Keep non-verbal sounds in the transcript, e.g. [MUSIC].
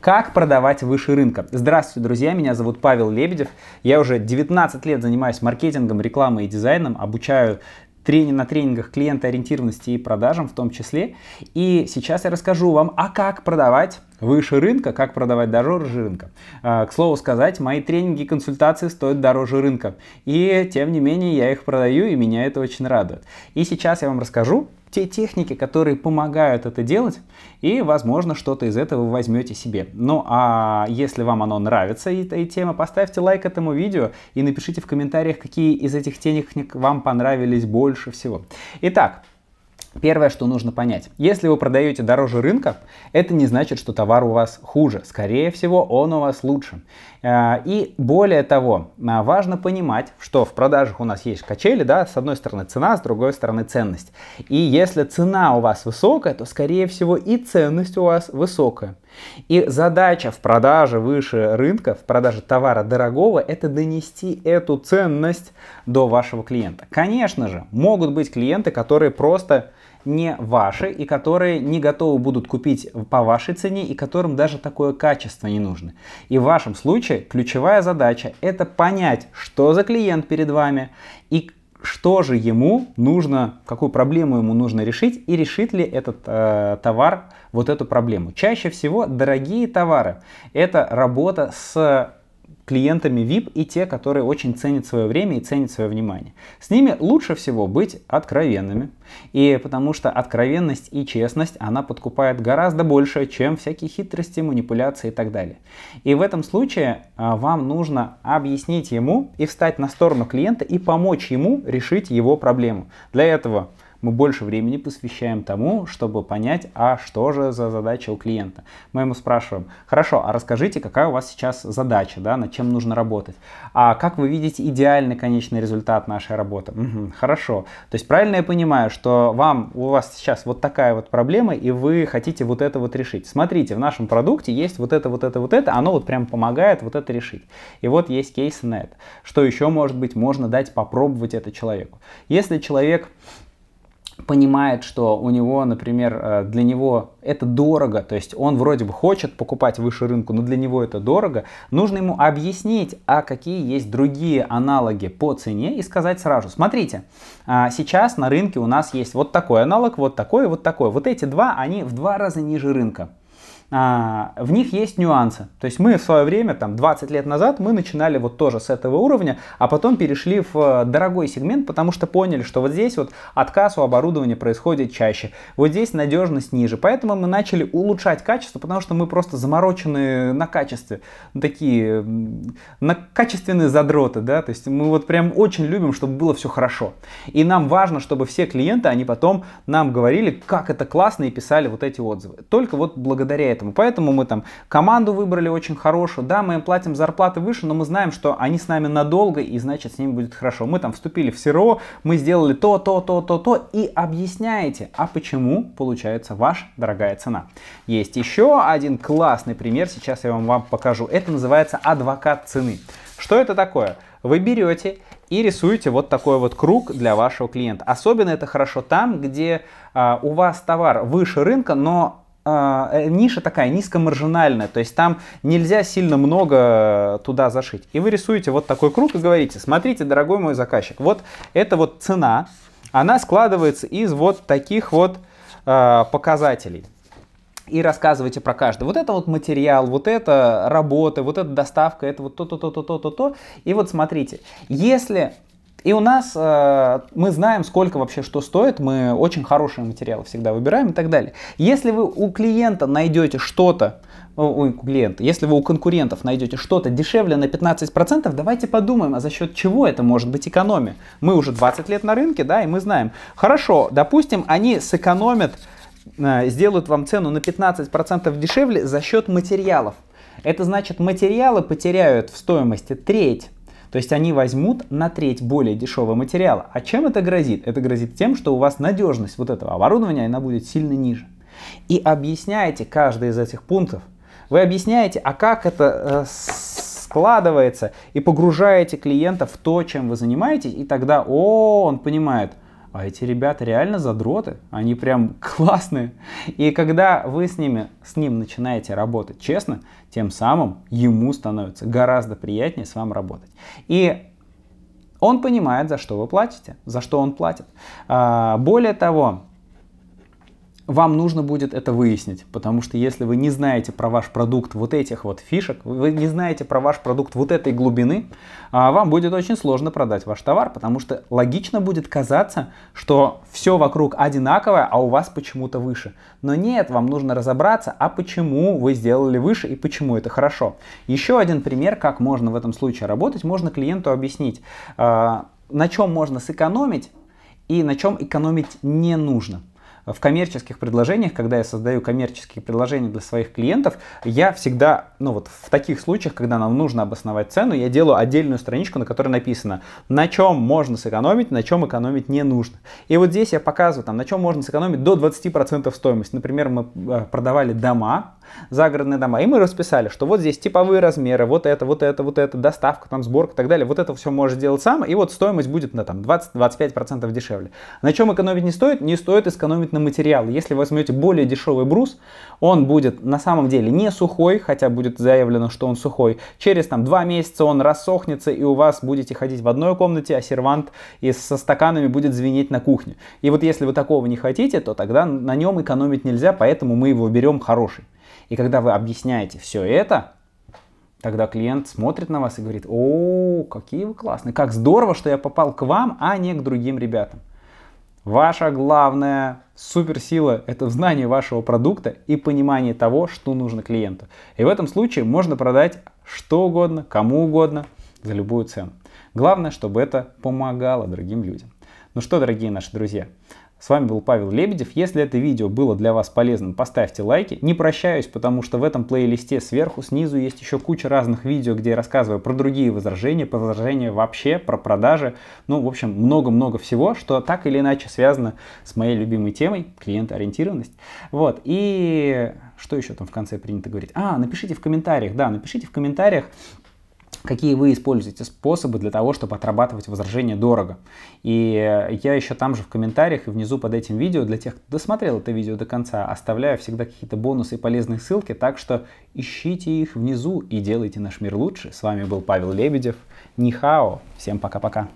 Как продавать выше рынка? Здравствуйте, друзья, меня зовут Павел Лебедев. Я уже 19 лет занимаюсь маркетингом, рекламой и дизайном, обучаю трени на тренингах клиентоориентированности и продажам в том числе. И сейчас я расскажу вам, а как продавать выше рынка, как продавать дороже рынка. А, к слову сказать, мои тренинги и консультации стоят дороже рынка. И тем не менее я их продаю, и меня это очень радует. И сейчас я вам расскажу те техники, которые помогают это делать, и, возможно, что-то из этого вы возьмете себе. Ну, а если вам оно нравится, эта тема, поставьте лайк этому видео и напишите в комментариях, какие из этих техник вам понравились больше всего. Итак, Первое, что нужно понять. Если вы продаете дороже рынка, это не значит, что товар у вас хуже. Скорее всего, он у вас лучше. Э, и более того, э, важно понимать, что в продажах у нас есть качели, да, с одной стороны цена, с другой стороны ценность. И если цена у вас высокая, то, скорее всего, и ценность у вас высокая. И задача в продаже выше рынка, в продаже товара дорогого, это донести эту ценность до вашего клиента. Конечно же, могут быть клиенты, которые просто не ваши и которые не готовы будут купить по вашей цене и которым даже такое качество не нужно. И в вашем случае ключевая задача это понять, что за клиент перед вами и что же ему нужно, какую проблему ему нужно решить и решит ли этот э, товар вот эту проблему. Чаще всего дорогие товары – это работа с клиентами VIP и те, которые очень ценят свое время и ценят свое внимание. С ними лучше всего быть откровенными, и потому что откровенность и честность, она подкупает гораздо больше, чем всякие хитрости, манипуляции и так далее. И в этом случае а, вам нужно объяснить ему и встать на сторону клиента и помочь ему решить его проблему. Для этого мы больше времени посвящаем тому, чтобы понять, а что же за задача у клиента. Мы ему спрашиваем, хорошо, а расскажите, какая у вас сейчас задача, да, над чем нужно работать. А как вы видите идеальный конечный результат нашей работы? Угу, хорошо. То есть правильно я понимаю, что вам, у вас сейчас вот такая вот проблема, и вы хотите вот это вот решить. Смотрите, в нашем продукте есть вот это, вот это, вот это, оно вот прям помогает вот это решить. И вот есть кейсы на это. Что еще может быть, можно дать попробовать это человеку. Если человек понимает, что у него, например, э, для него это дорого, то есть он вроде бы хочет покупать выше рынку, но для него это дорого, нужно ему объяснить, а какие есть другие аналоги по цене и сказать сразу, смотрите, а, сейчас на рынке у нас есть вот такой аналог, вот такой, вот такой, вот эти два, они в два раза ниже рынка. А, в них есть нюансы. То есть мы в свое время, там 20 лет назад, мы начинали вот тоже с этого уровня, а потом перешли в э, дорогой сегмент, потому что поняли, что вот здесь вот отказ у оборудования происходит чаще, вот здесь надежность ниже. Поэтому мы начали улучшать качество, потому что мы просто заморочены на качестве, ну, такие на качественные задроты, да, то есть мы вот прям очень любим, чтобы было все хорошо. И нам важно, чтобы все клиенты, они потом нам говорили, как это классно и писали вот эти отзывы. Только вот благодаря этому. Поэтому мы там команду выбрали очень хорошую, да, мы им платим зарплаты выше, но мы знаем, что они с нами надолго, и значит с ними будет хорошо. Мы там вступили в СИРО, мы сделали то, то, то, то, то, и объясняете, а почему получается ваша дорогая цена. Есть еще один классный пример, сейчас я вам, вам покажу. Это называется адвокат цены. Что это такое? Вы берете и рисуете вот такой вот круг для вашего клиента. Особенно это хорошо там, где а, у вас товар выше рынка, но а, э, ниша такая низкомаржинальная, то есть там нельзя сильно много э, туда зашить. И вы рисуете вот такой круг и говорите, смотрите, дорогой мой заказчик, вот эта вот цена, она складывается из вот таких вот э, показателей и рассказывайте про каждый. Вот это вот материал, вот это работа, вот эта доставка, это вот то-то, то-то, то-то, то. И вот смотрите, если и у нас, э, мы знаем, сколько вообще что стоит, мы очень хорошие материалы всегда выбираем и так далее. Если вы у клиента найдете что-то, у клиента, если вы у конкурентов найдете что-то дешевле на 15%, давайте подумаем, а за счет чего это может быть экономия. Мы уже 20 лет на рынке, да, и мы знаем. Хорошо, допустим, они сэкономят, э, сделают вам цену на 15% дешевле за счет материалов. Это значит, материалы потеряют в стоимости треть то есть они возьмут на треть более дешевый материал. А чем это грозит? Это грозит тем, что у вас надежность вот этого оборудования, она будет сильно ниже. И объясняете каждый из этих пунктов. Вы объясняете, а как это э, складывается, и погружаете клиента в то, чем вы занимаетесь, и тогда, о, он понимает – а эти ребята реально задроты, они прям [LAUGHS] классные. И когда вы с ними, с ним начинаете работать честно, тем самым ему становится гораздо приятнее с вами работать. И он понимает, за что вы платите, за что он платит. А, более того, вам нужно будет это выяснить, потому что если вы не знаете про ваш продукт вот этих вот фишек, вы не знаете про ваш продукт вот этой глубины, а, вам будет очень сложно продать ваш товар, потому что логично будет казаться, что все вокруг одинаковое, а у вас почему-то выше. Но нет, вам нужно разобраться, а почему вы сделали выше и почему это хорошо. Еще один пример, как можно в этом случае работать, можно клиенту объяснить, а, на чем можно сэкономить и на чем экономить не нужно в коммерческих предложениях, когда я создаю коммерческие предложения для своих клиентов, я всегда, ну вот в таких случаях, когда нам нужно обосновать цену, я делаю отдельную страничку, на которой написано, на чем можно сэкономить, на чем экономить не нужно. И вот здесь я показываю, там, на чем можно сэкономить до 20% стоимости. Например, мы э, продавали дома загородные дома. И мы расписали, что вот здесь типовые размеры, вот это, вот это, вот это, доставка, там сборка и так далее. Вот это все можешь делать сам, и вот стоимость будет на там 20-25% дешевле. На чем экономить не стоит? Не стоит экономить на материалы. Если вы возьмете более дешевый брус, он будет на самом деле не сухой, хотя будет заявлено, что он сухой. Через там два месяца он рассохнется, и у вас будете ходить в одной комнате, а сервант и со стаканами будет звенеть на кухне. И вот если вы такого не хотите, то тогда на нем экономить нельзя, поэтому мы его берем хороший. И когда вы объясняете все это, тогда клиент смотрит на вас и говорит, о, какие вы классные, как здорово, что я попал к вам, а не к другим ребятам. Ваша главная суперсила – это знание вашего продукта и понимание того, что нужно клиенту. И в этом случае можно продать что угодно, кому угодно, за любую цену. Главное, чтобы это помогало другим людям. Ну что, дорогие наши друзья, с вами был Павел Лебедев. Если это видео было для вас полезным, поставьте лайки. Не прощаюсь, потому что в этом плейлисте сверху, снизу есть еще куча разных видео, где я рассказываю про другие возражения, про возражения вообще, про продажи. Ну, в общем, много-много всего, что так или иначе связано с моей любимой темой – клиентоориентированность. Вот, и что еще там в конце принято говорить? А, напишите в комментариях, да, напишите в комментариях, какие вы используете способы для того, чтобы отрабатывать возражение дорого. И я еще там же в комментариях и внизу под этим видео, для тех, кто досмотрел это видео до конца, оставляю всегда какие-то бонусы и полезные ссылки, так что ищите их внизу и делайте наш мир лучше. С вами был Павел Лебедев. Нихао. Всем пока-пока.